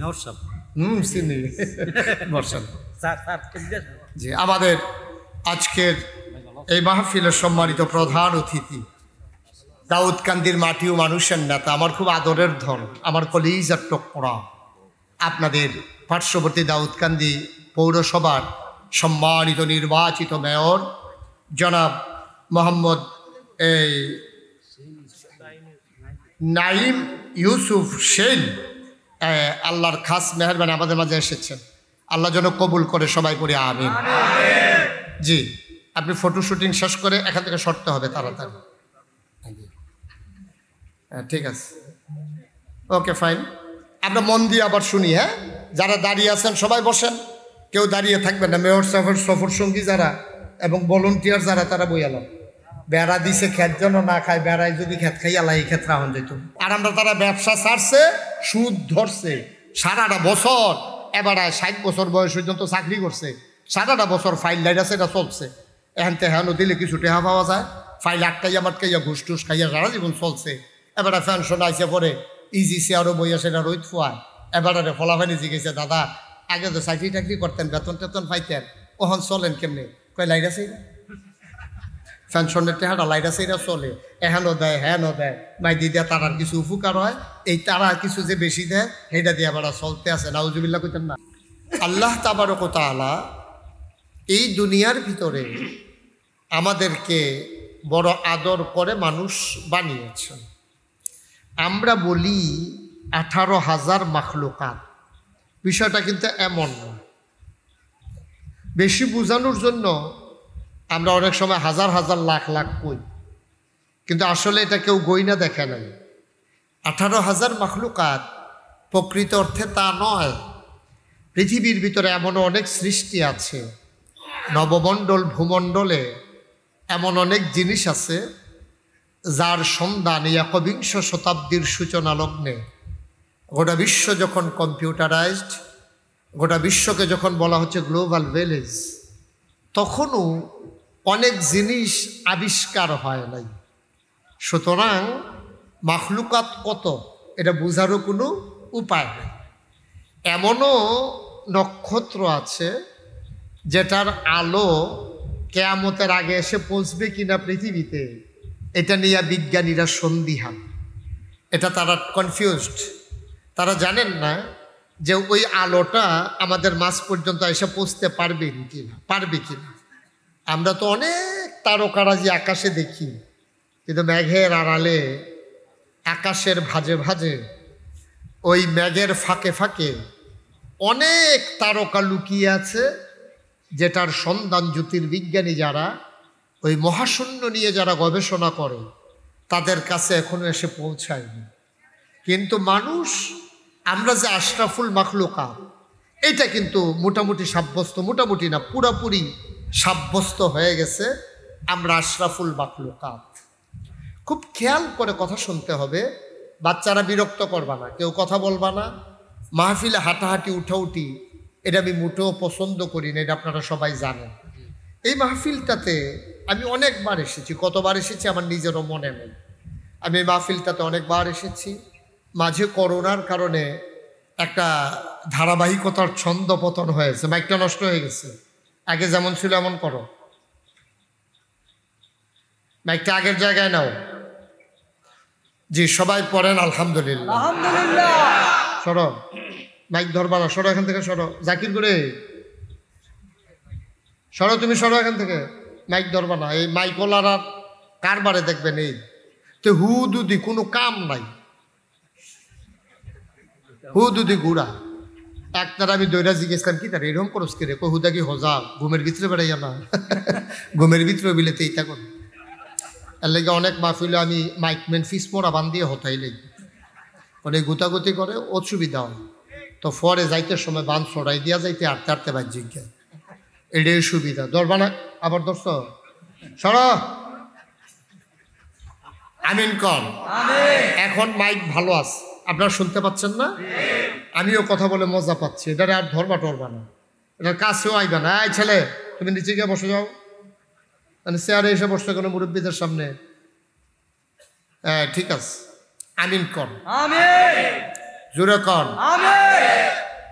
হুম জি আমাদের আজকের এই মাহফিলের সম্মানিত প্রধান অতিথি দাউদকান্দির মাটি ও মানুষের নেতা আমার খুব আদরের ধন আমার কলিজ আর টকরা আপনাদের পার্শ্ববর্তী দাউদকান্দি পৌরসভার সম্মানিত নির্বাচিত মেয়র জনাব মোহাম্মদ এই নাইম ইউসুফ সেন আল্লাহর খাস মেহরবানি আমাদের মাঝে এসেছেন আল্লাহ যেন কবুল করে সবাই পড়ি আমিন জি আপনি ফটো শুটিং শেষ করে এখান থেকে সরতে হবে তাড়াতাড়ি হ্যাঁ ঠিক আছে ওকে ফাইন আমরা মন দিয়ে আবার শুনি হ্যাঁ যারা দাঁড়িয়ে আছেন সবাই বসেন কেউ দাঁড়িয়ে থাকবেন না মেয়র সফর সফর সঙ্গী যারা এবং ভলন্টিয়ার যারা তারা বইয়ালাম বেড়া দিছে খেত যেন না খায় বেড়ায় যদি খেত খাই আলাই খেত রাহন যেত আর আমরা তারা ব্যবসা ছাড়ছে সুদ ধরছে সারাটা বছর এবারে ষাট বছর বয়স পর্যন্ত চাকরি করছে সারাটা বছর ফাইল লাইট আছে এটা চলছে এখান থেকে হেন দিলে কিছু টেহা পাওয়া যায় ফাইল আটকাইয়া মাটকাইয়া ঘুষ টুস খাইয়া সারা জীবন চলছে এবারে ফ্যানশন আইসে পরে ইজি e সে আরো বইয়া সেটা রোহিত ফুয়ায় এবারে ফলাফানি জিজ্ঞেসে দাদা আগে তো চাকরি টাকরি করতেন বেতন টেতন পাইতেন ওহন চলেন কেমনে কয় লাইট আছে ফ্যানসনের টেহাটা লাইটা সেটা চলে এহানো দেয় হেন দেয় ভাই দি তারার কিছু উপকার হয় এই তারা কিছু যে বেশি দেয় সেটা দিয়ে আবার চলতে আছে নাউজুবিল্লা কইতেন না আল্লাহ কথা তালা এই দুনিয়ার ভিতরে আমাদেরকে বড় আদর করে মানুষ বানিয়েছেন আমরা বলি আঠারো হাজার মাখলুকাত বিষয়টা কিন্তু এমন নয় বেশি বোঝানোর জন্য আমরা অনেক সময় হাজার হাজার লাখ লাখ কই কিন্তু আসলে এটা কেউ গইনা দেখে নাই আঠারো হাজার মখলুকাত প্রকৃত অর্থে তা নয় পৃথিবীর ভিতরে এমন অনেক সৃষ্টি আছে নবমণ্ডল ভূমণ্ডলে এমন অনেক জিনিস আছে যার সন্ধান একবিংশ শতাব্দীর সূচনা লগ্নে গোটা বিশ্ব যখন কম্পিউটারাইজড গোটা বিশ্বকে যখন বলা হচ্ছে গ্লোবাল ভিলেজ তখনও অনেক জিনিস আবিষ্কার হয় নাই সুতরাং মাখলুকাত কত এটা বোঝারও কোনো উপায় নেই এমনও নক্ষত্র আছে যেটার আলো কেয়ামতের আগে এসে পৌঁছবে কিনা পৃথিবীতে এটা নিয়ে বিজ্ঞানীরা সন্দিহান এটা তারা কনফিউজড তারা জানেন না যে ওই আলোটা আমাদের মাছ পর্যন্ত এসে পৌঁছতে পারবে কি না পারবে কি না আমরা তো অনেক তারকারাজি আকাশে দেখি কিন্তু মেঘের আড়ালে আকাশের ভাজে ভাজে ওই মেঘের ফাঁকে ফাঁকে অনেক তারকা লুকিয়ে আছে যেটার সন্ধান জ্যোতির্বিজ্ঞানী যারা ওই মহাশূন্য নিয়ে যারা গবেষণা করে তাদের কাছে এখনও এসে পৌঁছায়নি কিন্তু মানুষ আমরা যে আশরাফুল মাখলুকা এটা কিন্তু মোটামুটি সাব্যস্ত মোটামুটি না পুরাপুরি সাব্যস্ত হয়ে গেছে আমরা আশরাফুল বাকলুকাত খুব খেয়াল করে কথা শুনতে হবে বাচ্চারা বিরক্ত করবা না কেউ কথা বলবা না মাহফিলে হাঁটাহাঁটি উঠাউটি এটা আমি মোটেও পছন্দ করি না এটা আপনারা সবাই জানেন এই মাহফিলটাতে আমি অনেকবার এসেছি কতবার এসেছি আমার নিজেরও মনে নেই আমি এই মাহফিলটাতে অনেকবার এসেছি মাঝে করোনার কারণে একটা ধারাবাহিকতার ছন্দ পতন হয়েছে মাইকটা নষ্ট হয়ে গেছে আগে যেমন ছিল এমন করো মাইকটা আগের জায়গায় নাও জি সবাই পড়েন আলহামদুলিল্লাহ সরো মাইক ধরবা না সরো এখান থেকে সরো জাকির করে সরো তুমি সরো এখান থেকে মাইক ধরবা না এই মাইকলার আর কারবারে দেখবেন এই তো হু দুদি কোনো কাম নাই হু দুদি ঘুরা এক একটার আমি দৈরা জিজ্ঞেস করেন কি তার এরকম করস কি রে কহুদা কি হজা ঘুমের ভিতরে বেড়াইয়া না ঘুমের ভিতরে বিলেতেই এইটা কর এর লাগে অনেক মাহফিলে আমি মাইকম্যান ফিস পড়া বান দিয়ে হতাই লেগে মানে গুতাগুতি করে অসুবিধা হয় তো ফরে যাইতে সময় বান ছড়াই দিয়া যাইতে আটতে আটতে বাহ্যিক জিজ্ঞাসা এটাই সুবিধা ধরবা না আবার দর্শ সর আমিন কর এখন মাইক ভালো আছে আপনারা শুনতে পাচ্ছেন না আমিও কথা বলে মজা পাচ্ছি এটা আর ধরবা টরবা না এটার কাছেও আইবা না আয় ছেলে তুমি নিচে গিয়ে বসে যাও মানে চেয়ারে এসে বসতে কোনো মুরব্বীদের সামনে হ্যাঁ ঠিক আছে আমিন কর জোরে কর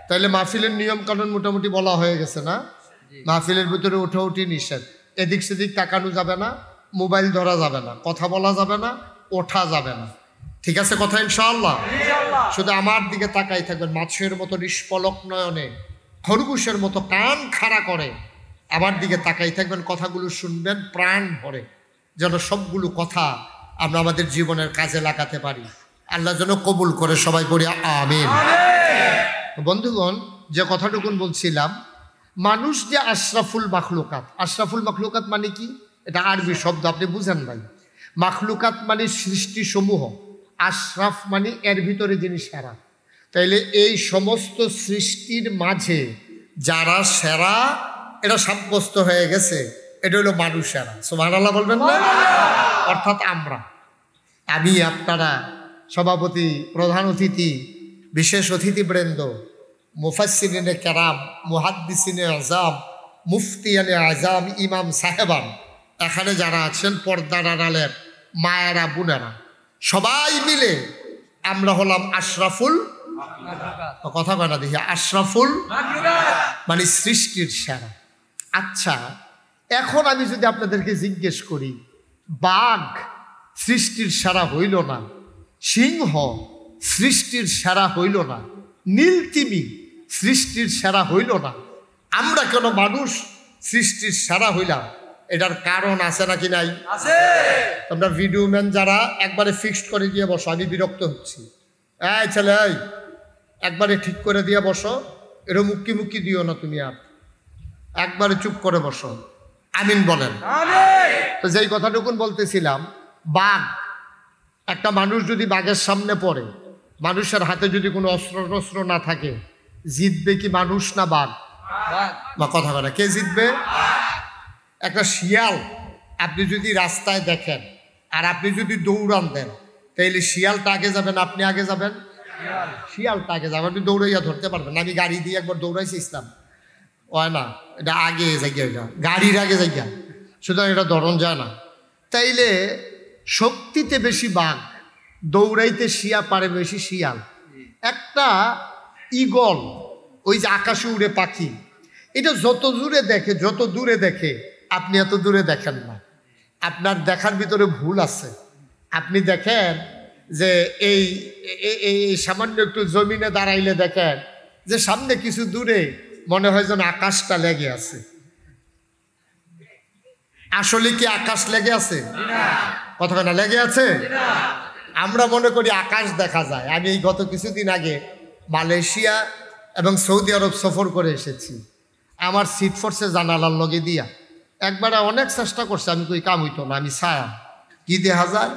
তাইলে মাহফিলের নিয়ম কানুন মোটামুটি বলা হয়ে গেছে না মাহফিলের ভিতরে উঠে উঠি নিষেধ এদিক সেদিক তাকানো যাবে না মোবাইল ধরা যাবে না কথা বলা যাবে না ওঠা যাবে না ঠিক আছে কথা ইনশাল্লাহ শুধু আমার দিকে তাকাই থাকবেন মাছের মতো নিষ্পলক নয়নে খরগোশের মতো কান খাড়া করে আমার দিকে তাকাই থাকবেন কথাগুলো শুনবেন প্রাণ ভরে যেন সবগুলো কথা আমরা আমাদের জীবনের কাজে লাগাতে পারি আল্লাহ যেন কবুল করে সবাই করি আমিন বন্ধুগণ যে কথাটুকুন বলছিলাম মানুষ যে আশরাফুল মাখলুকাত আশরাফুল মাখলুকাত মানে কি এটা আরবি শব্দ আপনি বুঝেন নাই মাখলুকাত মানে সৃষ্টি সমূহ আশরাফ মানে এর ভিতরে যিনি সেরা তাইলে এই সমস্ত সৃষ্টির মাঝে যারা সেরা এটা সাব্যস্ত হয়ে গেছে এটা হলো মানুষ সেরা সোমান আল্লাহ বলবেন না অর্থাৎ আমরা আমি আপনারা সভাপতি প্রধান অতিথি বিশেষ অতিথি বৃন্দ মুফাসিনে কেরাম মুহাদ্দিসিনে আজাম মুফতিয়ানে আজাম ইমাম সাহেবান এখানে যারা আছেন পর্দার আড়ালের মায়েরা বোনেরা সবাই মিলে আমরা হলাম আশরাফুল কথা কয় না দেখি আশরাফুল মানে সৃষ্টির সেরা আচ্ছা এখন আমি যদি আপনাদেরকে জিজ্ঞেস করি বাঘ সৃষ্টির সেরা হইল না সিংহ সৃষ্টির সেরা হইল না নীলতিমি সৃষ্টির সেরা হইল না আমরা কেন মানুষ সৃষ্টির সেরা হইলাম এটার কারণ আছে নাকি নাই তোমরা ভিডিও ম্যান যারা একবারে ফিক্সড করে দিয়ে বসো আমি বিরক্ত হচ্ছি এই ছেলে এই একবারে ঠিক করে দিয়ে বসো এরও মুক্তি মুক্তি দিও না তুমি আর একবারে চুপ করে বসো আমিন বলেন তো যেই কথাটুকুন বলতেছিলাম বাঘ একটা মানুষ যদি বাঘের সামনে পড়ে মানুষের হাতে যদি কোনো অস্ত্র টস্ত্র না থাকে জিতবে কি মানুষ না বাঘ বা কথা বলে কে জিতবে একটা শিয়াল আপনি যদি রাস্তায় দেখেন আর আপনি যদি দৌড়ান দেন তাইলে শিয়ালটা আগে যাবেন আপনি আগে যাবেন শিয়ালটা আগে যাবেন আপনি দৌড়াইয়া ধরতে পারবেন আমি গাড়ি দিয়ে একবার দৌড়াইছি ইসলাম হয় না এটা আগে যাইয়া এটা গাড়ির আগে যাইয়া সুতরাং এটা ধরন যায় না তাইলে শক্তিতে বেশি বাঘ দৌড়াইতে শিয়া পারে বেশি শিয়াল একটা ইগল ওই যে আকাশে উড়ে পাখি এটা যত দূরে দেখে যত দূরে দেখে আপনি এত দূরে দেখেন না আপনার দেখার ভিতরে ভুল আছে আপনি দেখেন যে এই এই সামান্য একটু জমিনে দাঁড়াইলে দেখেন যে সামনে কিছু দূরে মনে হয় যেন আকাশটা লেগে আছে আসলে কি আকাশ লেগে আছে না লেগে আছে আমরা মনে করি আকাশ দেখা যায় আমি এই গত কিছুদিন আগে মালয়েশিয়া এবং সৌদি আরব সফর করে এসেছি আমার সিট ফোর্সে জানালার লগে দিয়া একবার অনেক চেষ্টা করছে আমি কই কাম হইতো না আমি ছায়া কি দেখা যায়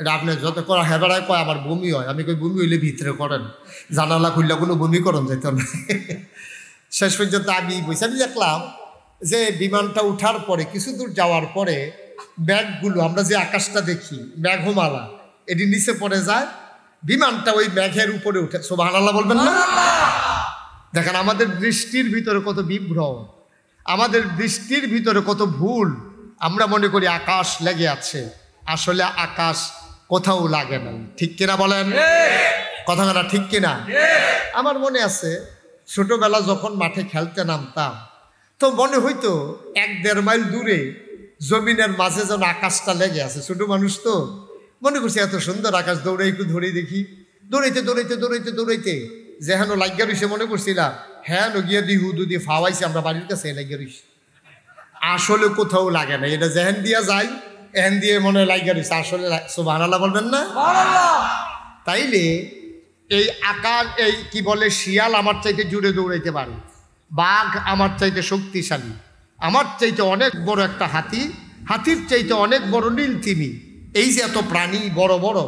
এটা আপনি যত করা হেবেড়ায় কয় আমার বমি হয় আমি কই বমি হইলে ভিতরে করেন জানালা খুললে কোনো বমি করেন যেত না শেষ পর্যন্ত আমি বসে আমি দেখলাম যে বিমানটা উঠার পরে কিছু দূর যাওয়ার পরে ব্যাগগুলো আমরা যে আকাশটা দেখি ম্যাঘমালা এটি নিচে পড়ে যায় বিমানটা ওই ম্যাঘের উপরে উঠে সোভা আনালা বলবেন না দেখেন আমাদের দৃষ্টির ভিতরে কত বিভ্রম আমাদের দৃষ্টির ভিতরে কত ভুল আমরা মনে করি আকাশ লেগে আছে আসলে আকাশ কোথাও লাগে না ঠিক কিনা বলেন কথাটা ঠিক কিনা আমার মনে আছে ছোটবেলা যখন মাঠে খেলতে নামতাম তো মনে হইতো এক দেড় মাইল দূরে জমিনের মাঝে যেন আকাশটা লেগে আছে ছোট মানুষ তো মনে করছি এত সুন্দর আকাশ দৌড়ে একটু ধরে দেখি দৌড়াইতে দৌড়াইতে দৌড়াইতে দৌড়াইতে যেহেন লাগিয়া রয়েছে মনে করছিলাম হ্যাঁ লগিয়ে দি হুদু দিয়ে ফাওয়াইছি আমরা বাড়ির কাছে লাগিয়ে রইছি আসলে কোথাও লাগে না এটা জেহেন দিয়া যাই এহেন দিয়ে মনে লাগিয়ে রইছে আসলে আল্লাহ বলবেন না তাইলে এই আকার এই কি বলে শিয়াল আমার চাইতে জুড়ে দৌড়াইতে পারে বাঘ আমার চাইতে শক্তিশালী আমার চাইতে অনেক বড় একটা হাতি হাতির চাইতে অনেক বড় নীল তিমি এই যে এত প্রাণী বড় বড়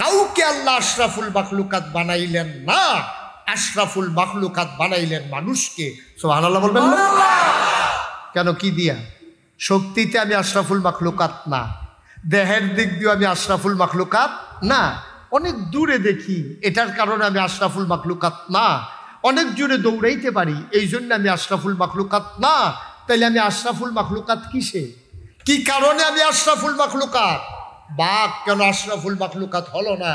কাউকে আল্লাহ আশরাফুল বাকলুকাত বানাইলেন না আশরাফুল মাখলুকাত বানাইলেন মানুষকে সোহান আল্লাহ বলবেন না কেন কি দিয়া শক্তিতে আমি আশরাফুল মাখলুকাত না দেহের দিক দিয়ে আমি আশরাফুল মাখলুকাত না অনেক দূরে দেখি এটার কারণে আমি আশরাফুল মাখলুকাত না অনেক জোরে দৌড়াইতে পারি এই জন্য আমি আশরাফুল মাখলুকাত না তাইলে আমি আশরাফুল মাখলুকাত কিসে কি কারণে আমি আশরাফুল মাখলুকাত বাঘ কেন আশরাফুল মাখলুকাত হলো না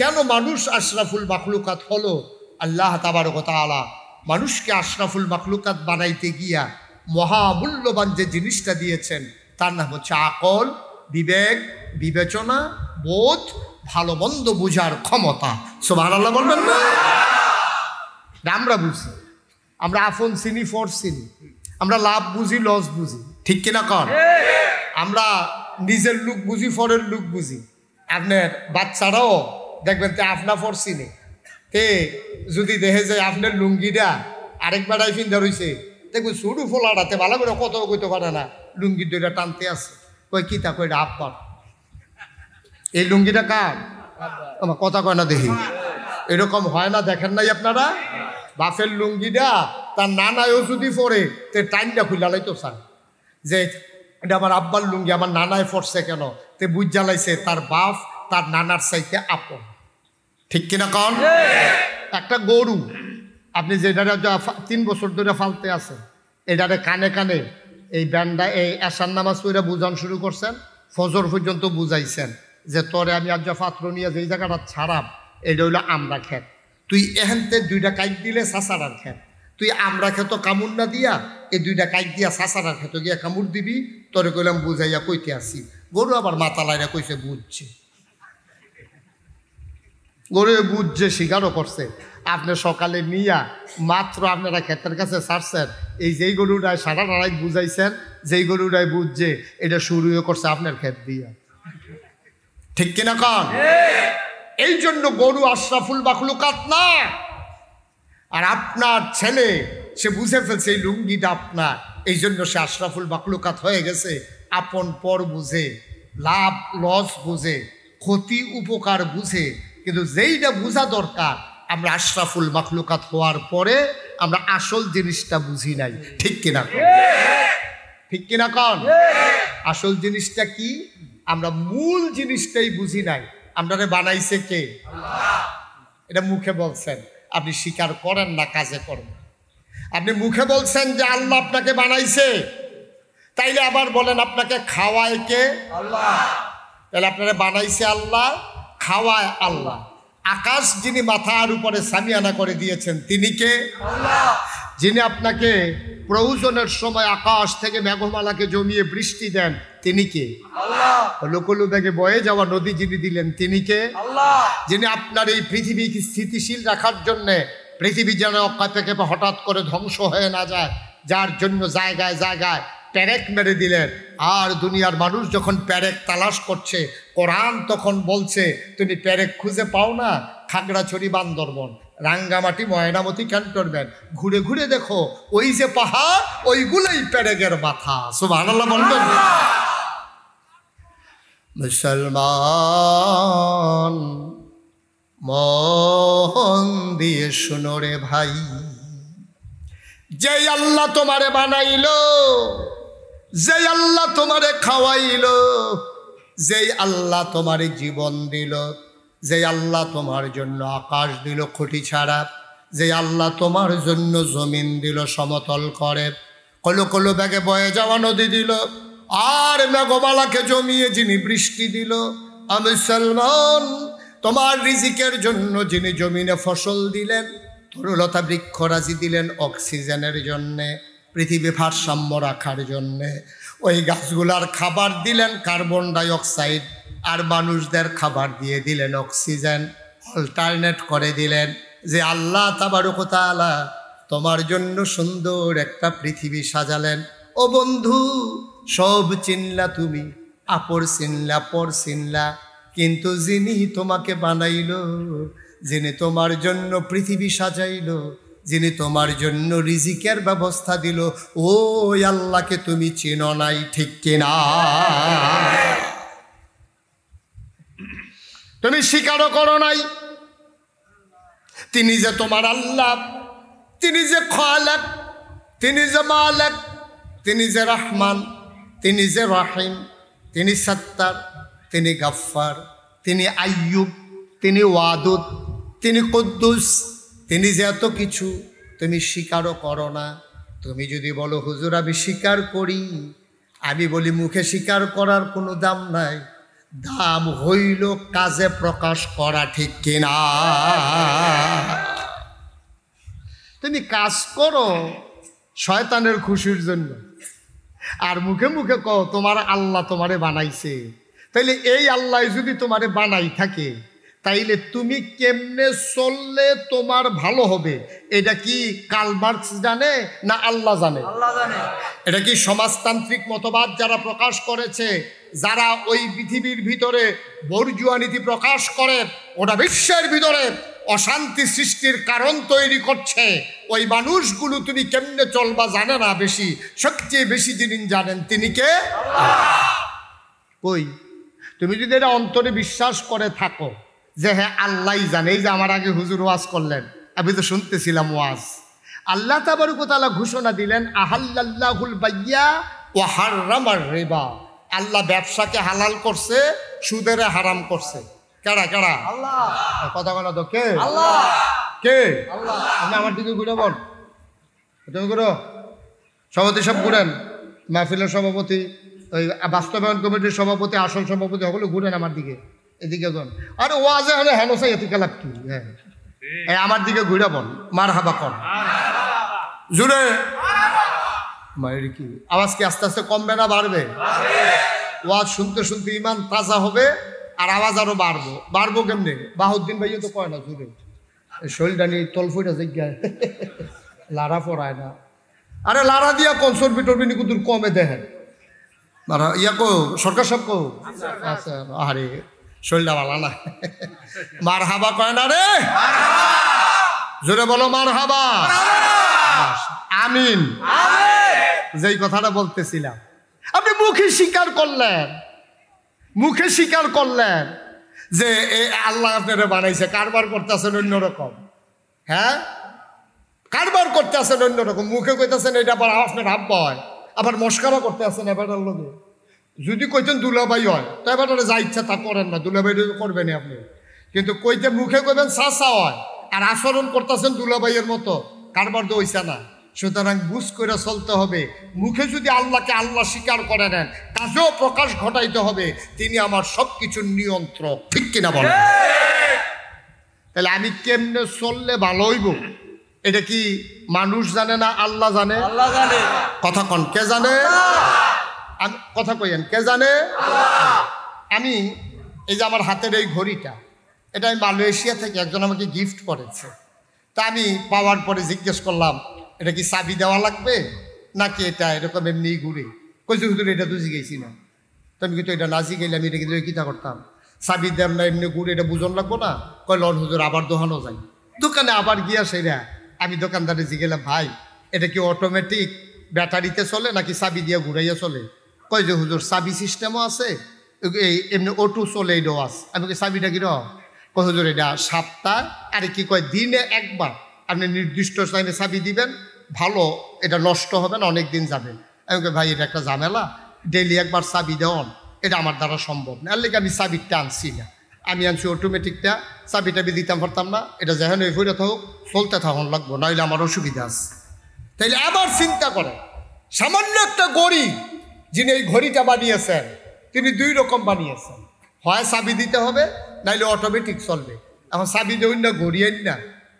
কেন মানুষ আশরাফুল মাখলুকাত হলো আল্লাহ তাবারকতালা মানুষকে আশরাফুল মখলুকাত বানাইতে গিয়া মহামূল্যবান যে জিনিসটা দিয়েছেন তার নাম হচ্ছে আকল বিবেক বিবেচনা বোধ ভালো মন্দ বোঝার ক্ষমতা সব আল্লাহ বলবেন না আমরা বুঝি আমরা আফন চিনি ফর চিনি আমরা লাভ বুঝি লস বুঝি ঠিক কিনা কর আমরা নিজের লুক বুঝি ফরের লুক বুঝি আপনার বাচ্চারাও দেখবেন তো আফনা ফর চিনি তে যদি দেখে যায় আপনার লুঙ্গিটা আরেকবার বেড়ায় ফিন্দা রয়েছে দেখবো সুডু ফোলাটাতে ভালো করে কত কইতে পারে না লুঙ্গি দুইটা টানতে আছে কই কি তা কইটা আব্বার এই লুঙ্গিটা কার আমার কথা কয় না দেখি এরকম হয় না দেখেন নাই আপনারা বাফের লুঙ্গিটা তার নানায়ও যদি পরে তে টাইমটা খুলালাই তো স্যার যে এটা আমার আব্বার লুঙ্গি আমার নানায় ফরছে কেন তে বুঝ জ্বালাইছে তার বাপ তার নানার সাইতে আপন ঠিক কিনা কন একটা গরু আপনি যে তিন বছর ধরে ফালতে আছে এটারে কানে কানে এই ব্যান্ডা এই এশার নামাজ তৈরি বুঝান শুরু করছেন ফজর পর্যন্ত বুঝাইছেন যে তোরে আমি আজ পাত্র নিয়ে যেই জায়গাটা ছাড়াম এটা হইলো আমরা খেত তুই এহেনতে দুইটা কাইক দিলে সাসারার খেত তুই আমরা খেত কামড় না দিয়া এই দুইটা কাইক দিয়া সাসারার খেত গিয়া কামুর দিবি তোরে কইলাম বুঝাইয়া কইতে আসি গরু আবার মাথা লাইরা কইছে বুঝছে গরে বুঝছে শিকারও স্বীকারও করছে আপনি সকালে নিয়া মাত্র আপনারা ক্ষেতের কাছে ছাড়ছেন এই যেই গরুটায় সারা রায় বুঝাইছেন যেই গরুটায় বুঝছে এটা শুরুও করছে আপনার ক্ষেত দিয়া ঠিক কিনা কন এই জন্য গরু আশরাফুল কাত না আর আপনার ছেলে সে বুঝে ফেলছে এই লুঙ্গিটা আপনার এই জন্য সে আশরাফুল বাকলুকাত হয়ে গেছে আপন পর বুঝে লাভ লস বুঝে ক্ষতি উপকার বুঝে কিন্তু যেইটা বোঝা দরকার আমরা আশরাফুল মাখলুকাত হওয়ার পরে আমরা আসল জিনিসটা বুঝি নাই ঠিক কিনা ঠিক কিনা কন আসল জিনিসটা কি আমরা মূল জিনিসটাই বুঝি নাই আপনারে বানাইছে কে এটা মুখে বলছেন আপনি স্বীকার করেন না কাজে করেন আপনি মুখে বলছেন যে আল্লাহ আপনাকে বানাইছে তাইলে আবার বলেন আপনাকে খাওয়ায় কে আল্লাহ তাহলে আপনারা বানাইছে আল্লাহ খাওয়ায় আল্লাহ আকাশ যিনি মাথার উপরে সামিয়ানা করে দিয়েছেন তিনি কে যিনি আপনাকে প্রয়োজনের সময় আকাশ থেকে মেঘমালাকে জমিয়ে বৃষ্টি দেন তিনি কে লোকলু ব্যাগে বয়ে যাওয়া নদী যিনি দিলেন তিনি কে যিনি আপনার এই পৃথিবীকে স্থিতিশীল রাখার জন্যে পৃথিবী যেন অকাতে হঠাৎ করে ধ্বংস হয়ে না যায় যার জন্য জায়গায় জায়গায় প্যারেক মেরে দিলেন আর দুনিয়ার মানুষ যখন প্যারেক তালাশ করছে কোরআন তখন বলছে তুমি প্যারেক খুঁজে পাও না খাগড়াছড়ি বান্দরবন রাঙ্গামাটি ময়নামতি ক্যান্টনমেন্ট ঘুরে ঘুরে দেখো ওই যে পাহাড় ওইগুলোই প্যারেগের মাথা সুবাহ বলবেন মুসলমান মন দিয়ে শুনো রে ভাই যে আল্লাহ তোমারে বানাইল যে আল্লাহ তোমারে খাওয়াইল যেই আল্লাহ তোমারে জীবন দিল যে আল্লাহ তোমার জন্য আকাশ দিল খুঁটি ছাড়া যে আল্লাহ তোমার জন্য জমিন দিল সমতল করে কলো কলো ব্যাগে বয়ে যাওয়া নদী দিল আর মেঘবালাকে জমিয়ে যিনি বৃষ্টি দিল আমি সালমান তোমার রিজিকের জন্য যিনি জমিনে ফসল দিলেন তরুলতা বৃক্ষরাজি দিলেন অক্সিজেনের জন্যে পৃথিবী ভারসাম্য রাখার জন্যে ওই গাছগুলার খাবার দিলেন কার্বন ডাইঅক্সাইড আর মানুষদের খাবার দিয়ে দিলেন অক্সিজেন অল্টারনেট করে দিলেন যে আল্লাহ তাবারুকতালা তোমার জন্য সুন্দর একটা পৃথিবী সাজালেন ও বন্ধু সব চিনলা তুমি আপর চিনলা পর চিনলা কিন্তু যিনি তোমাকে বানাইল যিনি তোমার জন্য পৃথিবী সাজাইল যিনি তোমার জন্য রিজিকের ব্যবস্থা দিল ও আল্লাহকে তুমি চিনো নাই ঠিক কিনা তুমি স্বীকারও করো নাই তিনি যে তোমার আল্লাহ তিনি যে খালাক তিনি যে মালাক তিনি যে রহমান তিনি যে রাহিম তিনি সত্তার তিনি গাফফার তিনি আয়ুব তিনি ওয়াদুদ তিনি কুদ্দুস তিনি যে এত কিছু তুমি স্বীকারও করো না তুমি যদি বলো হুজুর আমি স্বীকার করি আমি বলি মুখে স্বীকার করার কোনো দাম নাই দাম হইল কাজে প্রকাশ করা ঠিক কিনা তুমি কাজ করো শয়তানের খুশির জন্য আর মুখে মুখে কও তোমার আল্লাহ তোমারে বানাইছে তাইলে এই আল্লাহ যদি তোমারে বানাই থাকে তাইলে তুমি কেমনে চললে তোমার ভালো হবে এটা কি কালমার্কস জানে না আল্লাহ জানে এটা কি সমাজতান্ত্রিক মতবাদ যারা প্রকাশ করেছে যারা ওই পৃথিবীর ভিতরে বর্জুয়া নীতি প্রকাশ করে ওটা বিশ্বের ভিতরে অশান্তি সৃষ্টির কারণ তৈরি করছে ওই মানুষগুলো তুমি কেমনে চলবা জানে না বেশি সবচেয়ে বেশি যিনি জানেন তিনি কে কই তুমি যদি এটা অন্তরে বিশ্বাস করে থাকো যে হ্যাঁ আল্লাহ জানে এই যে আমার আগে হুজুর ওয়াজ করলেন আমি তো শুনতেছিলাম ওয়াজ আল্লাহ তাবারুকতালা ঘোষণা দিলেন আহাল্লাহুল বাইয়া ও হার্রামার রেবা আল্লাহ ব্যবসাকে হালাল করছে সুদের হারাম করছে কেড়া কেড়া কথা বলো তো কে কে আমি আমার দিকে ঘুরে বল তুমি ঘুরো সভাপতি সব ঘুরেন মাহফিলের সভাপতি ওই বাস্তবায়ন কমিটির সভাপতি আসল সভাপতি সকলে ঘুরেন আমার দিকে এদিকে যান আরে ওয়াজে হলে হেন সাই এদিকে লাগতো হ্যাঁ আমার দিকে ঘুরা বল মার হাবা কর জুড়ে মায়ের কি আওয়াজ কি আস্তে আস্তে কমবে না বাড়বে ওয়াজ শুনতে শুনতে ইমান তাজা হবে আর আওয়াজ আরো বাড়বো বাড়বো কেমনে বাহুদ্দিন ভাইও তো কয় না জুড়ে শরীরটা নিয়ে ফুটা জিজ্ঞা লাড়া পড়ায় না আরে লাড়া দিয়া কোন সর্বি টর্বি নিকুদুর কমে দেখেন ইয়া কো সরকার সব কো আচ্ছা, আচ্ছা আরে শরীরটা না মার হাবা কয় না রে জোরে বলো মার হাবা আমিন যেই কথাটা বলতেছিলাম আপনি মুখে স্বীকার করলেন মুখে স্বীকার করলেন যে এই আল্লাহ আপনারা বানাইছে কারবার করতেছেন অন্যরকম হ্যাঁ কারবার করতে আসেন অন্যরকম মুখে কইতেছেন এটা আবার আপনার হাব্বয় আবার মস্কারা করতে আসেন এবার লোকে যদি কইতেন দুলাবাই হয় তো এবার যা ইচ্ছা তা করেন না দুলাবাই করবেন আপনি কিন্তু কইতে মুখে কইবেন চাচা হয় আর আচরণ করতেছেন দুলাবাইয়ের মতো কারবার তো হইছে না সুতরাং বুঝ করে চলতে হবে মুখে যদি আল্লাহকে আল্লাহ স্বীকার করে নেন কাজেও প্রকাশ ঘটাইতে হবে তিনি আমার সব কিছুর নিয়ন্ত্রক ঠিক কিনা বলেন তাহলে আমি কেমনে চললে ভালো হইব এটা কি মানুষ জানে না আল্লাহ জানে কথা কন কে জানে কথা কইেন কে জানে আমি এই যে আমার হাতের এই ঘড়িটা এটা আমি মালয়েশিয়া থেকে একজন আমাকে গিফট করেছে তা আমি পাওয়ার পরে জিজ্ঞেস করলাম এটা কি চাবি দেওয়া লাগবে নাকি এটা এরকম এমনি ঘুরে কইছি হুজুর এটা তো জিগেছি না তো আমি কিন্তু এটা না জিগাইলে আমি এটা কিন্তু কীটা করতাম চাবি দেন না এমনি ঘুরে এটা বুঝন লাগবো না লন হুজুর আবার দোকানও যাই দোকানে আবার গিয়া সেরা আমি দোকানদারে জিগেলাম ভাই এটা কি অটোমেটিক ব্যাটারিতে চলে নাকি চাবি দিয়ে ঘুরাইয়া চলে কয় যে হুজুর সাবি সিস্টেমও আছে এই এমনি অটু চলে দো আছে আমি কি সাবিটা কি রহ কয় হুজুর এটা সাতটা আর কি কয় দিনে একবার আপনি নির্দিষ্ট টাইমে চাবি দিবেন ভালো এটা নষ্ট হবে না অনেক দিন যাবেন আমি ভাই এটা একটা ঝামেলা ডেলি একবার চাবি দেওয়ান এটা আমার দ্বারা সম্ভব না আর আমি চাবিটা আনছি না আমি আনছি অটোমেটিকটা চাবি টাবি দিতাম পারতাম না এটা যেহেন ওই ফিরে থাকুক চলতে থাকুন লাগবো নইলে আমার অসুবিধা আছে তাইলে আবার চিন্তা করে সামান্য একটা গরিব যিনি এই ঘড়িটা বানিয়েছেন তিনি দুই রকম বানিয়েছেন হয় চাবি দিতে হবে নাইলে অটোমেটিক চলবে এখন চাবি দেবেন না ঘড়ি আন না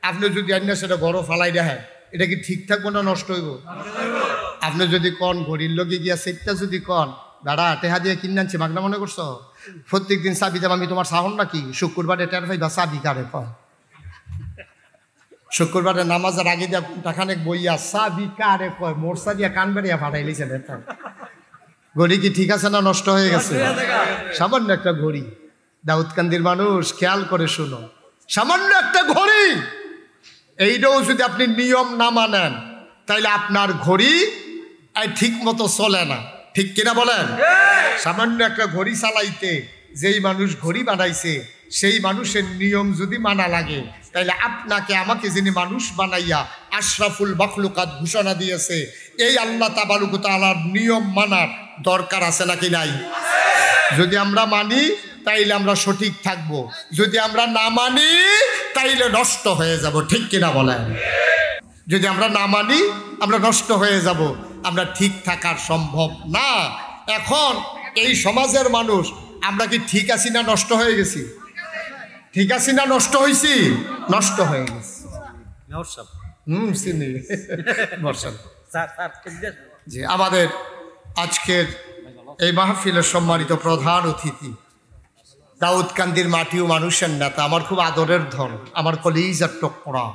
আপনি যদি আন না সেটা ঘরও ফালাই দেখেন এটা কি ঠিক থাকবো না নষ্ট হইব আপনি যদি কন ঘড়ির লোকে গিয়া সেটটা যদি কন দাদা টেহা দিয়ে কিনে আনছি মাগনা মনে করছো প্রত্যেক দিন চাবি দেব আমি তোমার সাহন নাকি শুক্রবারে টের পাই বা চাবি কারে কয় শুক্রবারে নামাজের আগে দিয়া খানেক বইয়া চাবি কারে কয় মোরসা দিয়া কান বেড়িয়া ফাটাই লিছে ঘড়ি কি ঠিক আছে না নষ্ট হয়ে গেছে সামান্য একটা ঘড়ি দাউদকান্দির মানুষ খেয়াল করে শুনো সামান্য একটা ঘড়ি এইটাও যদি আপনি নিয়ম না মানেন তাইলে আপনার ঘড়ি ঠিক মতো চলে না ঠিক কিনা বলেন সামান্য একটা ঘড়ি চালাইতে যেই মানুষ ঘড়ি বানাইছে সেই মানুষের নিয়ম যদি মানা লাগে তাইলে আপনাকে আমাকে যিনি মানুষ বানাইয়া আশরাফুল বাখলুকাত ঘোষণা দিয়েছে এই আল্লাহ তাবালুকতালার নিয়ম মানার দরকার আছে নাকি নাই যদি আমরা মানি তাইলে আমরা সঠিক থাকব। যদি আমরা না মানি তাইলে নষ্ট হয়ে যাব ঠিক কিনা বলেন যদি আমরা না মানি আমরা নষ্ট হয়ে যাব আমরা ঠিক থাকার সম্ভব না এখন এই সমাজের মানুষ আমরা কি ঠিক আছি না নষ্ট হয়ে গেছি ঠিক আছি না নষ্ট হয়েছি নষ্ট হয়ে গেছে আমাদের আজকের এই মাহফিলের সম্মানিত প্রধান অতিথি দাউদকান্দির মাটি ও মানুষের নেতা আমার খুব আদরের ধন আমার কলিজ আর টকরা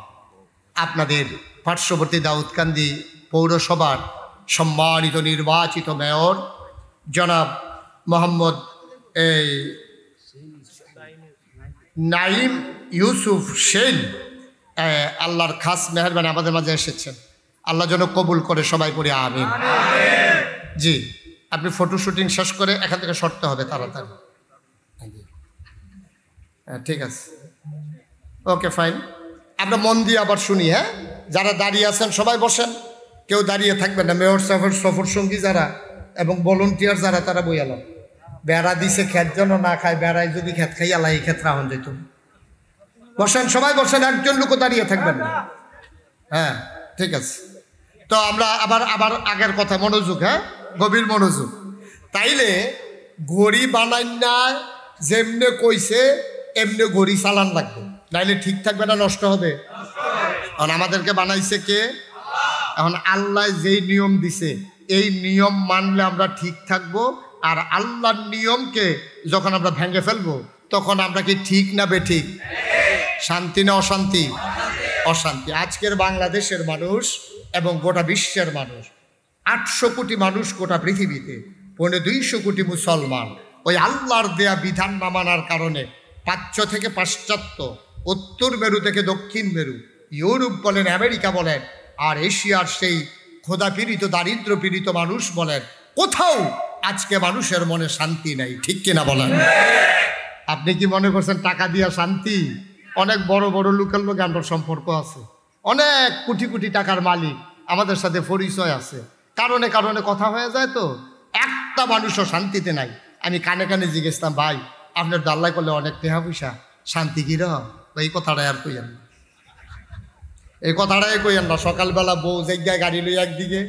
আপনাদের পার্শ্ববর্তী দাউদকান্দি পৌরসভার সম্মানিত নির্বাচিত মেয়র জনাব মোহাম্মদ এই নাইম ইউসুফ সেন আল্লাহর খাস মেহরবান আমাদের মাঝে এসেছেন আল্লাহ যেন কবুল করে সবাই করে আমিন জি আপনি ফটো শুটিং শেষ করে এখান থেকে সরতে হবে তাড়াতাড়ি হ্যাঁ ঠিক আছে ওকে ফাইন আমরা মন দিয়ে আবার শুনি হ্যাঁ যারা দাঁড়িয়ে আছেন সবাই বসেন কেউ দাঁড়িয়ে থাকবেন না মেয়র সফর সফর সঙ্গী যারা এবং ভলন্টিয়ার যারা তারা বইয়ালাম বেড়া দিছে খেত যেন না খায় বেড়ায় যদি খেত খাই আল্লাহ এই ক্ষেত্রে আহ যেত বসেন সবাই বসেন একজন লোক দাঁড়িয়ে থাকবেন না হ্যাঁ ঠিক আছে তো আমরা আবার আবার আগের কথা মনোযোগ হ্যাঁ গভীর মনোযোগ তাইলে ঘড়ি বানাই না যেমনে কইছে এমনি ঘড়ি চালান লাগবে নাইলে ঠিক থাকবে না নষ্ট হবে কারণ আমাদেরকে বানাইছে কে এখন আল্লাহ যেই নিয়ম দিছে এই নিয়ম মানলে আমরা ঠিক থাকবো আর আল্লাহর নিয়মকে যখন আমরা ভেঙে ফেলবো তখন আমরা কি ঠিক না বেঠিক শান্তি না অশান্তি অশান্তি আজকের বাংলাদেশের মানুষ এবং গোটা বিশ্বের মানুষ আটশো কোটি মানুষ গোটা পৃথিবীতে পৌনে দুইশো কোটি মুসলমান ওই আল্লাহর দেয়া বিধান না মানার কারণে প্রাচ্য থেকে পাশ্চাত্য উত্তর মেরু থেকে দক্ষিণ মেরু ইউরোপ বলেন আমেরিকা বলেন আর এশিয়ার সেই ক্ষোধাপীড়িত দারিদ্র পীড়িত মানুষ বলেন কোথাও আজকে মানুষের মনে শান্তি নাই ঠিক কিনা বলেন আপনি কি মনে করছেন টাকা দিয়া শান্তি অনেক বড় বড় লোকের লোক আমার সম্পর্ক আছে অনেক কোটি কোটি টাকার মালিক আমাদের সাথে পরিচয় আছে কারণে কারণে কথা হয়ে যায় তো একটা মানুষও শান্তিতে নাই আমি কানে কানে জিজ্ঞেসতাম ভাই আপনার দাল্লাই করলে অনেক টেহা পয়সা শান্তি কি রহ এই কথাটা আর কইয়েন এই কথাটাই কইয়েন না সকালবেলা বউ জায়গায় গাড়ি লই একদিকে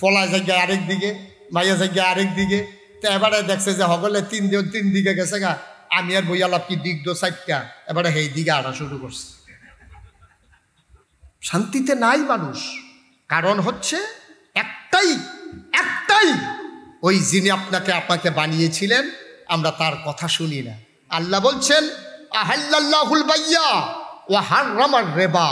ফলা জায়গায় আরেকদিকে মাইয়া যাইয়া আরেক দিকে তো এবারে দেখছে যে হগলে তিন দিন তিন দিকে গেছে গা আমি আর বইয়ালাপ কি দিক দো সাইটটা এবারে সেই দিকে আনা শুরু করছে শান্তিতে নাই মানুষ কারণ হচ্ছে একটাই একটাই ওই যিনি আপনাকে আপনাকে বানিয়েছিলেন আমরা তার কথা শুনি না আল্লাহ বলছেন আহাল্লাহুল বাইয়া ও হারামার রেবা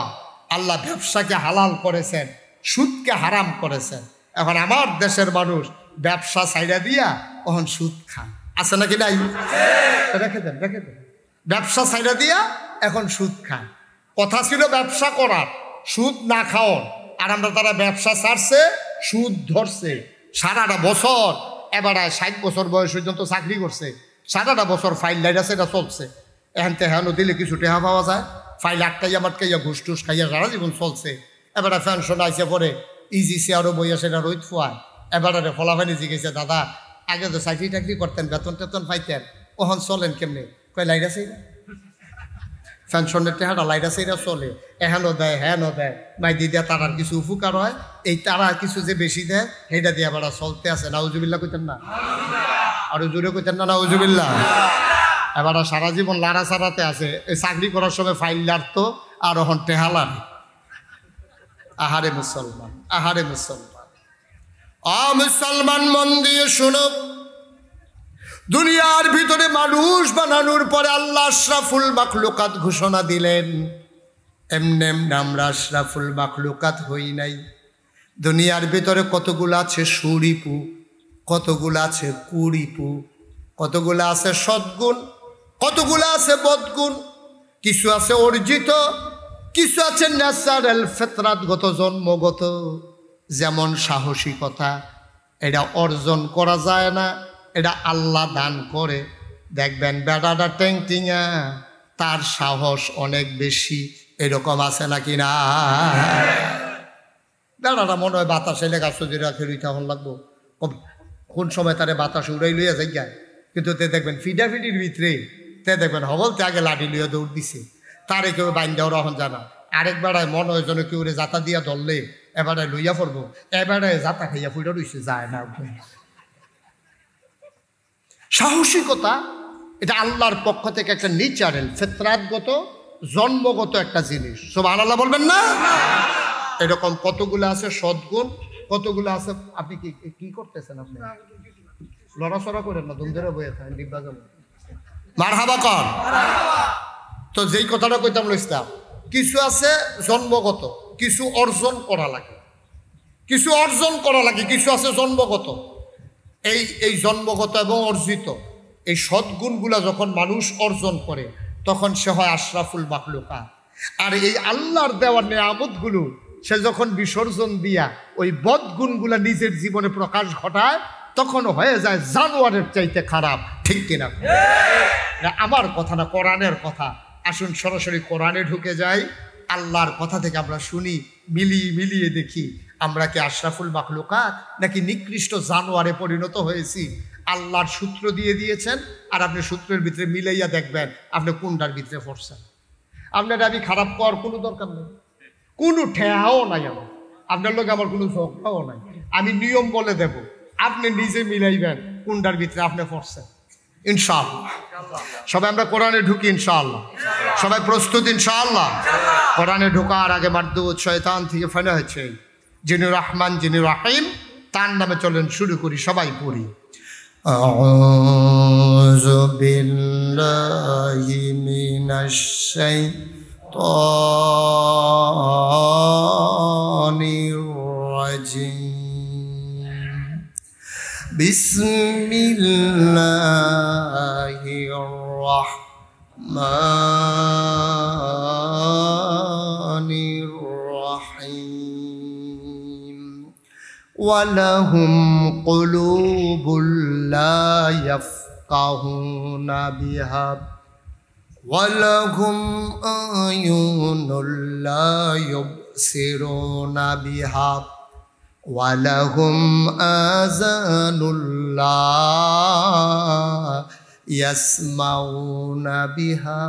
আল্লাহ ব্যবসাকে হালাল করেছেন সুদকে হারাম করেছেন এখন আমার দেশের মানুষ ব্যবসা সাইডা দিয়া ওহন সুদ খান আছে নাকি নাই রেখে দেন রেখে দেন ব্যবসা সাইডা দিয়া এখন সুদ খান কথা ছিল ব্যবসা করার সুদ না খাওয়ার আর আমরা তারা ব্যবসা ছাড়ছে সুদ ধরছে সারাটা বছর এবার ষাট বছর বয়স পর্যন্ত চাকরি করছে সারাটা বছর ফাইল লাইট আছে এটা চলছে এখান হ্যানো দিলে কিছু টেহা পাওয়া যায় ফাইল আটকাইয়া মাটকাইয়া ঘুষ টুস খাইয়া সারা জীবন চলছে এবার ফ্যানশন আইসে পরে ইজি e চেয়ারও বইয়া সেটা রোদ ফুয়ায় এবারে ফলাফানি জিগেছে দাদা আগে তো চাকরি টাকরি করতেন বেতন টেতন পাইতেন ওহন চলেন কেমনি কয় লাইট আছে পেনশনের টেহাটা লাইট আছে এরা চলে এহেনও দেয় হেনও দেয় মাই দিদি দেয় তারার কিছু উপকার হয় এই তারা কিছু যে বেশি দেয় সেইটা দিয়ে আবার চলতে আছে উজুবিল্লা কইতেন না আরো জোরে কইতেন না উজুবিল্লা এবার সারা জীবন লাড়া সারাতে আছে এই চাকরি করার সময় ফাইল লাড়তো আর ওহন টেহালার আহারে মুসলমান আহারে মুসলমান আ মুসলমান মন দিয়ে শুনো দুনিয়ার ভিতরে মানুষ বানানোর পরে আল্লাহ আশরাফুল মাখলুকাত ঘোষণা দিলেন এমনি এমনি আমরা আশরাফুল মাখলুকাত হই নাই দুনিয়ার ভিতরে কতগুলো আছে সুরিপু কতগুলো আছে কুড়িপু কতগুলো আছে সদ্গুণ কতগুলো আছে বদগুণ কিছু আছে অর্জিত কিছু আছে ন্যাচারাল ফেতরাতগত জন্মগত যেমন সাহসিকতা এটা অর্জন করা যায় না এটা আল্লাহ দান করে দেখবেন বেটাটা টেংটিঙা তার সাহস অনেক বেশি এরকম আছে নাকি না বেড়াটা মনে হয় বাতাসে লেখা সুজিরা খেলুইতে হন লাগবো কোন সময় তারে বাতাসে উড়াই লইয়া যাই যায় কিন্তু তে দেখবেন ফিডাফিডির ভিতরে তে দেখবেন হবল তে আগে লাঠি লইয়া দৌড় দিছে তারে কেউ বাইন্দাও রহন জানা আরেক বেড়ায় মনে হয় যেন কেউ রে জাতা দিয়া ধরলে এবারে লইয়া পড়বো এবারে যাতা খাইয়া ফুইটা রইছে যায় না সাহসিকতা এটা আল্লাহর পক্ষ থেকে একটা নিচারেল ফেতরাগত জন্মগত একটা জিনিস সব আল্লাহ বলবেন না এরকম কতগুলো আছে সদ্গুণ কতগুলো আছে আপনি কি কি করতেছেন আপনি লড়াচড়া করেন না ধরে বয়ে থাকেন ডিব্বা মার হাবা কর তো যেই কথাটা কইতাম লইসলাম কিছু আছে জন্মগত কিছু অর্জন করা লাগে কিছু অর্জন করা লাগে কিছু আছে জন্মগত এই এই জন্মগত এবং অর্জিত এই সদ্গুণগুলা যখন মানুষ অর্জন করে তখন সে হয় আশরাফুল মাকলুকা আর এই আল্লাহর দেওয়া নেয়ামতগুলো সে যখন বিসর্জন দিয়া ওই বদগুণগুলা নিজের জীবনে প্রকাশ ঘটায় তখন হয়ে যায় জানোয়ারের চাইতে খারাপ ঠিক কিনা আমার কথা না কোরআনের কথা আসুন সরাসরি কোরআনে ঢুকে যায় আল্লাহর কথা থেকে আমরা শুনি মিলিয়ে মিলিয়ে দেখি আমরা কি আশরাফুল মাখলুকাত নাকি নিকৃষ্ট জানোয়ারে পরিণত হয়েছি আল্লাহর সূত্র দিয়ে দিয়েছেন আর আপনি সূত্রের ভিতরে মিলাইয়া দেখবেন আপনি কোনটার ভিতরে পড়ছেন আপনার আমি খারাপ পাওয়ার কোনো দরকার নেই কোনো ঠেহাও নাই আমার আপনার লোক আমার কোনো ঝগড়াও নাই আমি নিয়ম বলে দেব আপনি নিজে মিলাইবেন কোনটার ভিতরে আপনি পড়ছেন ইনশাল্লাহ সবাই আমরা কোরআনে ঢুকি ইনশাআল্লাহ সবাই প্রস্তুত ইনশাআল্লাহ কোরআনে ঢোকার আগে মারদুদ শয়তান থেকে ফেলে হয়েছে যিনি রহমান যিনি রাহিম তার নামে চলেন শুরু করি সবাই পড়ি أعوذ بالله من الشيطان الرجيم بسم الله الرحمن الرحيم ولهم قلوب لا يفقهون بها ولهم أعين لا يبصرون بها ওয়ালাহুম আজানুল্লাহ ইয়াসমাউনা বিহা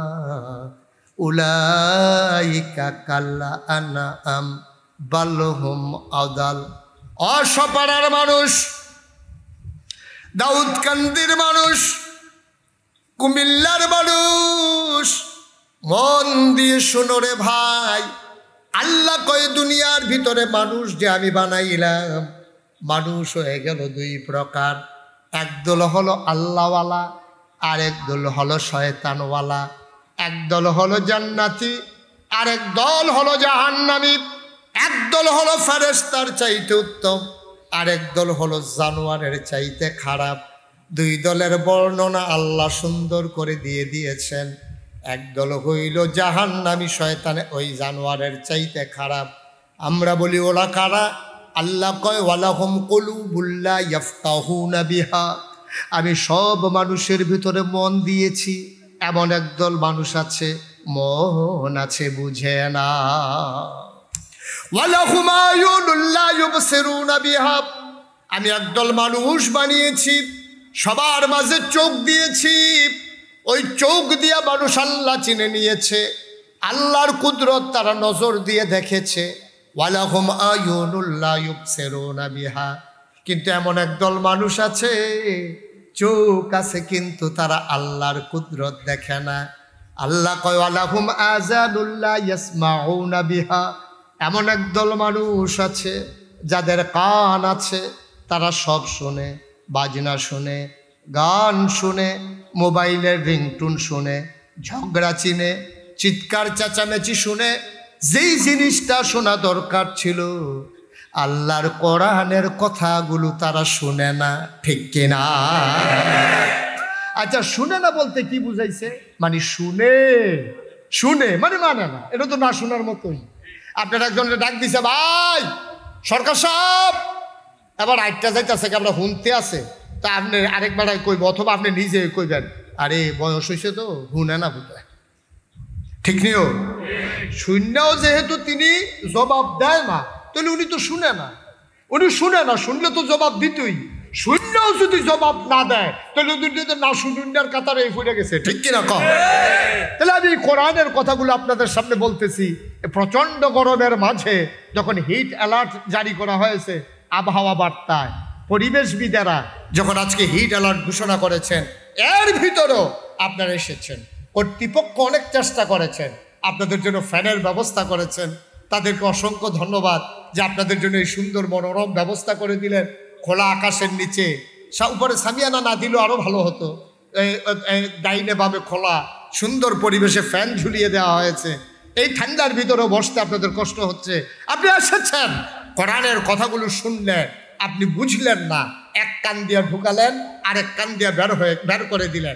উলাইকা কাল্লা আনাম বালহুম আদাল অসপাড়ার মানুষ দাউদকান্দির মানুষ কুমিল্লার মানুষ মন দিয়ে শোনো রে ভাই আল্লাহ কয় দুনিয়ার ভিতরে মানুষ যে আমি বানাইলাম মানুষ হয়ে গেল দুই প্রকার একদল হলো আল্লাহওয়ালা আর একদল হলো শয়তানওয়ালা একদল হলো জান্নাতি আর এক দল হলো জাহান্নামি একদল হলো ফারেস্তার চাইতে উত্তম আরেক দল হলো জানোয়ারের চাইতে খারাপ দুই দলের বর্ণনা আল্লাহ সুন্দর করে দিয়ে দিয়েছেন একদল হইল জাহান নামি শয়তানে ওই জানোয়ারের চাইতে খারাপ আমরা বলি ওলা কারা আল্লাহ কয় ওয়ালাহম কলু বুল্লা ইয়াফতাহু নাবিহা আমি সব মানুষের ভিতরে মন দিয়েছি এমন একদল মানুষ আছে মন আছে বুঝে না আমি একদল মানুষ বানিয়েছি সবার মাঝে চোখ দিয়েছি ওই চোখ দিয়া মানুষ আল্লাহ চিনে নিয়েছে আল্লাহর কুদরত তারা নজর দিয়ে দেখেছে বিহা কিন্তু এমন একদল মানুষ আছে চোখ আছে কিন্তু তারা আল্লাহর কুদরত দেখে না আল্লাহ কয় আলাহুম আজানুল্লাহ বিহা এমন একদল মানুষ আছে যাদের কান আছে তারা সব শোনে বাজনা শোনে গান শুনে মোবাইলের রিংটুন শুনে ঝগড়া চিনে চিৎকার চেঁচামেচি শুনে যেই জিনিসটা শোনা দরকার ছিল আল্লাহর কোরআনের কথাগুলো তারা শুনে না ঠিক কিনা আচ্ছা শুনে না বলতে কি বুঝাইছে মানে শুনে শুনে মানে মানে না এটা তো না শোনার মতোই আপনার একজনকে ডাক দিছে ভাই সরকার সাহেব এবার আটটা যাইতেছে আমরা শুনতে আছে তা আপনি আরেকবার বেড়ায় কইব অথবা আপনি নিজে কইবেন আরে বয়স হয়েছে তো হুনে না বুঝে ঠিক নিও শূন্যও যেহেতু তিনি জবাব দেয় না তাহলে উনি তো শুনে না উনি শুনে না শুনলে তো জবাব দিতই শূন্যও যদি জবাব না দেয় তাহলে না শূন্যার কাতারে এই ফুটে গেছে ঠিক কিনা কম তাহলে আমি কোরআনের কথাগুলো আপনাদের সামনে বলতেছি প্রচণ্ড গরমের মাঝে যখন হিট অ্যালার্ট জারি করা হয়েছে আবহাওয়া বার্তায় পরিবেশবিদেরা যখন আজকে হিট অ্যালার্ট ঘোষণা করেছেন এর ভিতরেও আপনারা এসেছেন কর্তৃপক্ষ অনেক চেষ্টা করেছেন আপনাদের জন্য ফ্যানের ব্যবস্থা করেছেন তাদেরকে অসংখ্য ধন্যবাদ যে আপনাদের জন্য এই সুন্দর মনোরম ব্যবস্থা করে দিলেন খোলা আকাশের নিচে উপরে সামিয়ানা না দিলেও আরও ভালো হতো ডাইনেভাবে খোলা সুন্দর পরিবেশে ফ্যান ঝুলিয়ে দেওয়া হয়েছে এই ঠান্ডার ভিতরেও বসতে আপনাদের কষ্ট হচ্ছে আপনি এসেছেন কোরআনের কথাগুলো শুনলেন আপনি বুঝলেন না এক কান দিয়ে ঢুকালেন আরেক কান দিয়ে বের হয়ে বের করে দিলেন